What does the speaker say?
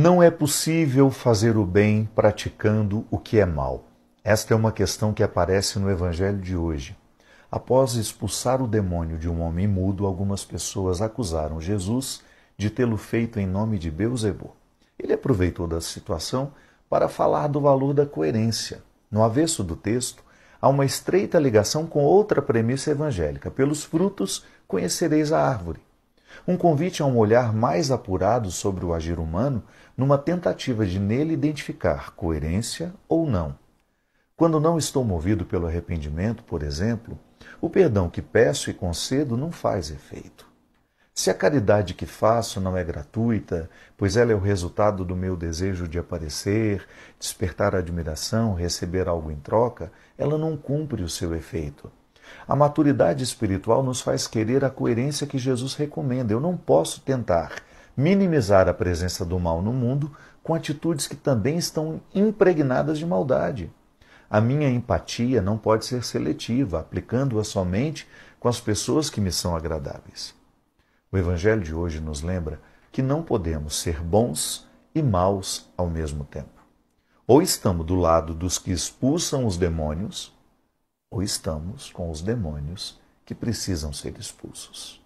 Não é possível fazer o bem praticando o que é mal. Esta é uma questão que aparece no Evangelho de hoje. Após expulsar o demônio de um homem mudo, algumas pessoas acusaram Jesus de tê-lo feito em nome de Beuzebu. Ele aproveitou da situação para falar do valor da coerência. No avesso do texto, há uma estreita ligação com outra premissa evangélica: pelos frutos conhecereis a árvore. Um convite a um olhar mais apurado sobre o agir humano, numa tentativa de nele identificar coerência ou não. Quando não estou movido pelo arrependimento, por exemplo, o perdão que peço e concedo não faz efeito. Se a caridade que faço não é gratuita, pois ela é o resultado do meu desejo de aparecer, despertar admiração, receber algo em troca, ela não cumpre o seu efeito. A maturidade espiritual nos faz querer a coerência que Jesus recomenda. Eu não posso tentar minimizar a presença do mal no mundo com atitudes que também estão impregnadas de maldade. A minha empatia não pode ser seletiva, aplicando-a somente com as pessoas que me são agradáveis. O Evangelho de hoje nos lembra que não podemos ser bons e maus ao mesmo tempo. Ou estamos do lado dos que expulsam os demônios, ou estamos com os demônios que precisam ser expulsos.